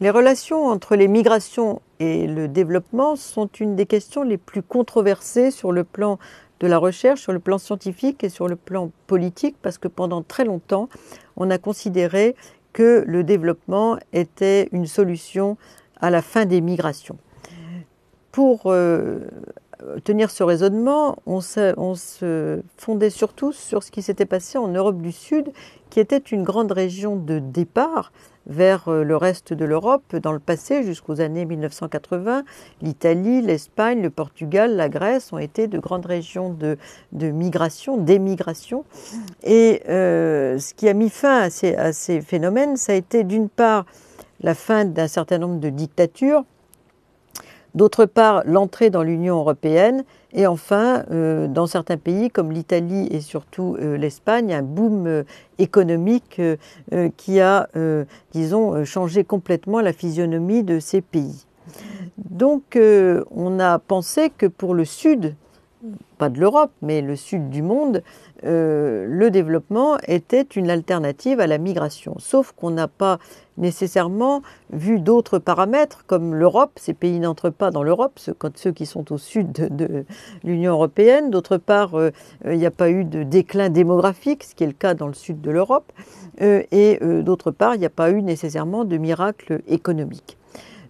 Les relations entre les migrations et le développement sont une des questions les plus controversées sur le plan de la recherche, sur le plan scientifique et sur le plan politique, parce que pendant très longtemps, on a considéré que le développement était une solution à la fin des migrations. Pour euh, tenir ce raisonnement, on se, fondait surtout sur ce qui s'était passé en Europe du Sud, qui était une grande région de départ vers euh, le reste de l'Europe dans le passé, jusqu'aux années 1980. L'Italie, l'Espagne, le Portugal, la Grèce ont été de grandes régions de, migration, d'émigration. Et euh, ce qui a mis fin à ces phénomènes, ça a été d'une part la fin d'un certain nombre de dictatures, d'autre part l'entrée dans l'Union européenne, et enfin, euh, dans certains pays comme l'Italie et surtout euh, l'Espagne, un boom euh, économique qui a, disons, changé complètement la physionomie de ces pays. Donc, on a pensé que pour le sud pas de l'Europe, mais le sud du monde, euh, le développement était une alternative à la migration. Sauf qu'on n'a pas nécessairement vu d'autres paramètres comme l'Europe, ces pays n'entrent pas dans l'Europe, ceux, qui sont au sud de, l'Union européenne. D'autre part, euh, euh, il n'y a pas eu de déclin démographique, ce qui est le cas dans le sud de l'Europe. et d'autre part, il n'y a pas eu nécessairement de miracle économique.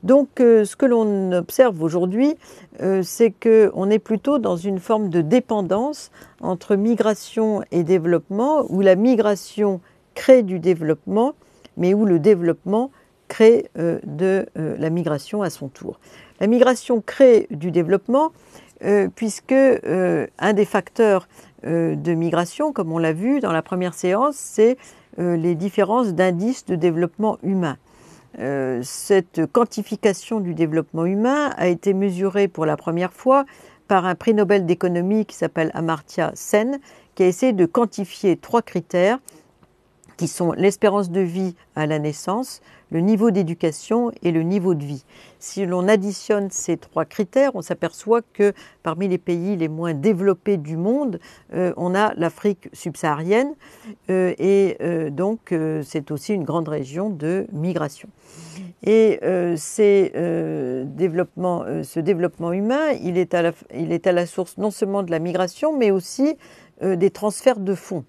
Donc euh, ce que l'on observe aujourd'hui, euh, c'est qu'on est plutôt dans une forme de dépendance entre migration et développement, où la migration crée du développement, mais où le développement crée euh, de la migration à son tour. La migration crée du développement puisque un des facteurs de migration, comme on l'a vu dans la première séance, c'est les différences d'indices de développement humain. Euh, cette quantification du développement humain a été mesurée pour la première fois par un prix Nobel d'économie qui s'appelle Amartya Sen, qui a essayé de quantifier trois critères qui sont l'espérance de vie à la naissance, le niveau d'éducation et le niveau de vie. Si l'on additionne ces trois critères, on s'aperçoit que parmi les pays les moins développés du monde, euh, on a l'Afrique subsaharienne euh, et euh, donc c'est aussi une grande région de migration. Et ce développement humain, il est, à il est à la source non seulement de la migration, mais aussi euh, des transferts de fonds.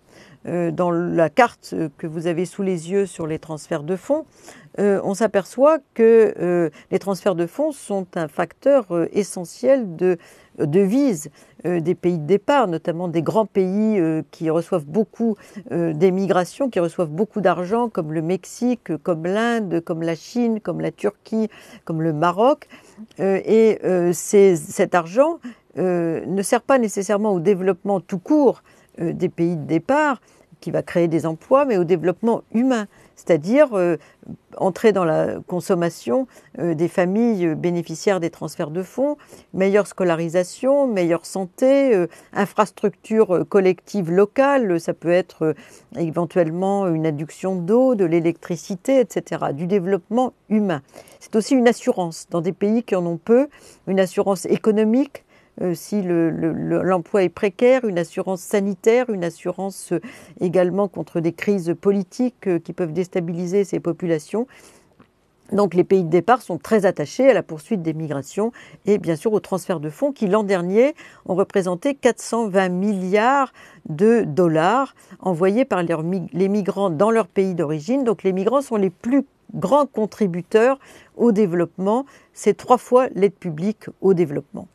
Euh, dans la carte que vous avez sous les yeux sur les transferts de fonds, euh, on s'aperçoit que les transferts de fonds sont un facteur essentiel de devise des pays de départ, notamment des grands pays qui reçoivent beaucoup d'émigration, qui reçoivent beaucoup d'argent, comme le Mexique, comme l'Inde, comme la Chine, comme la Turquie, comme le Maroc. et cet argent euh, ne sert pas nécessairement au développement tout court euh, des pays de départ, qui va créer des emplois, mais au développement humain, c'est-à-dire euh, entrer dans la consommation des familles bénéficiaires des transferts de fonds, meilleure scolarisation, meilleure santé, infrastructure collective locale, ça peut être éventuellement une adduction d'eau, de l'électricité, etc., du développement humain. C'est aussi une assurance dans des pays qui en ont peu, une assurance économique, euh, si l'emploi est précaire, une assurance sanitaire, une assurance euh, également contre des crises politiques euh, qui peuvent déstabiliser ces populations. Donc les pays de départ sont très attachés à la poursuite des migrations et bien sûr au transfert de fonds qui l'an dernier ont représenté 420 milliards de dollars envoyés par les migrants dans leur pays d'origine. Donc les migrants sont les plus grands contributeurs au développement. C'est trois fois l'aide publique au développement.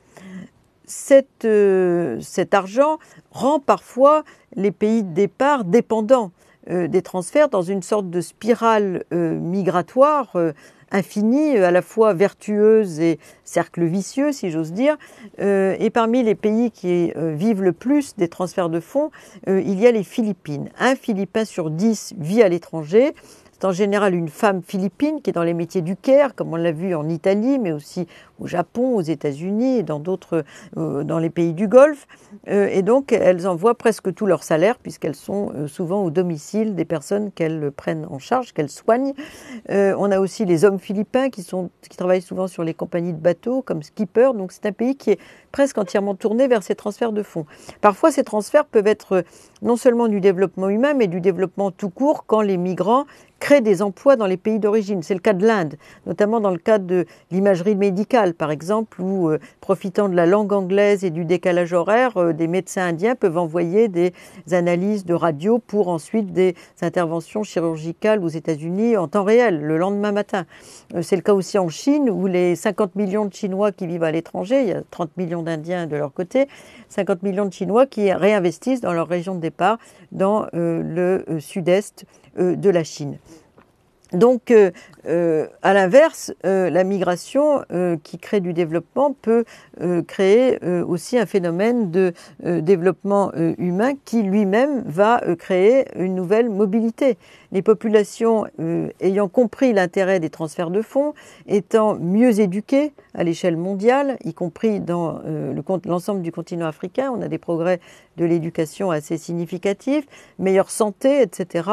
Euh, cet argent rend parfois les pays de départ dépendants euh, des transferts dans une sorte de spirale euh, migratoire infinie, à la fois vertueuse et cercle vicieux, si j'ose dire. et parmi les pays qui vivent le plus des transferts de fonds, il y a les Philippines. Un Philippin sur dix vit à l'étranger en général une femme philippine qui est dans les métiers du caire, comme on l'a vu en Italie, mais aussi au Japon, aux États-Unis et dans d'autres, euh, dans les pays du Golfe. Euh, et donc, elles envoient presque tout leur salaire puisqu'elles sont euh, souvent au domicile des personnes qu'elles prennent en charge, qu'elles soignent. on a aussi les hommes philippins qui, sont, qui travaillent souvent sur les compagnies de bateaux comme skipper. Donc, c'est un pays qui est presque entièrement tourné vers ces transferts de fonds. Parfois, ces transferts peuvent être non seulement du développement humain, mais du développement tout court quand les migrants créent des emplois dans les pays d'origine. C'est le cas de l'Inde, notamment dans le cadre de l'imagerie médicale, par exemple, où, euh, profitant de la langue anglaise et du décalage horaire, euh, des médecins indiens peuvent envoyer des analyses de radio pour ensuite des interventions chirurgicales aux États-Unis en temps réel, le lendemain matin. Euh, c'est le cas aussi en Chine, où les 50 millions de Chinois qui vivent à l'étranger, il y a 30 millions d'Indiens de leur côté, 50 millions de Chinois qui réinvestissent dans leur région de départ, dans le sud-est de la Chine. Donc, euh, euh, à l'inverse, euh, la migration qui crée du développement peut créer aussi un phénomène de développement humain qui lui-même va créer une nouvelle mobilité. Les populations ayant compris l'intérêt des transferts de fonds, étant mieux éduquées à l'échelle mondiale, y compris dans l'ensemble du continent africain, on a des progrès de l'éducation assez significatifs, meilleure santé, etc.,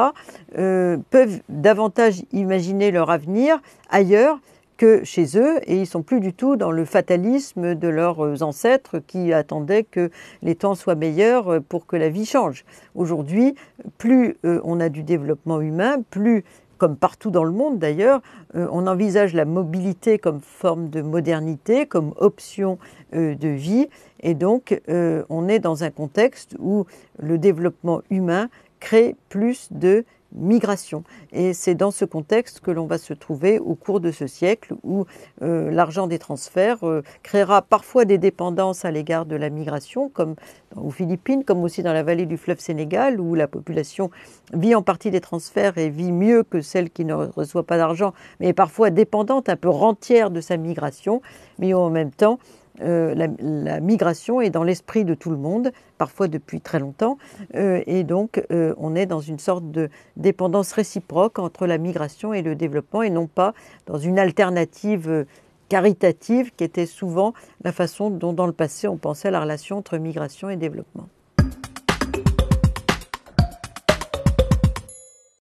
peuvent davantage imaginer leur avenir ailleurs que chez eux et ils sont plus du tout dans le fatalisme de leurs euh, ancêtres qui attendaient que les temps soient meilleurs euh, pour que la vie change. Aujourd'hui, plus euh, on a du développement humain, plus comme partout dans le monde d'ailleurs, on envisage la mobilité comme forme de modernité, comme option de vie, et donc on est dans un contexte où le développement humain crée plus de migration. Et c'est dans ce contexte que l'on va se trouver au cours de ce siècle où euh, l'argent des transferts euh, créera parfois des dépendances à l'égard de la migration, comme aux Philippines, comme aussi dans la vallée du fleuve Sénégal, où la population vit en partie des transferts et vit mieux que celle qui ne reçoit pas d'argent, mais est parfois dépendante, un peu rentière de sa migration, mais en même temps, euh, la, migration est dans l'esprit de tout le monde, parfois depuis très longtemps, euh, et donc euh, on est dans une sorte de dépendance réciproque entre la migration et le développement, et non pas dans une alternative caritative qui était souvent la façon dont dans le passé on pensait la relation entre migration et développement.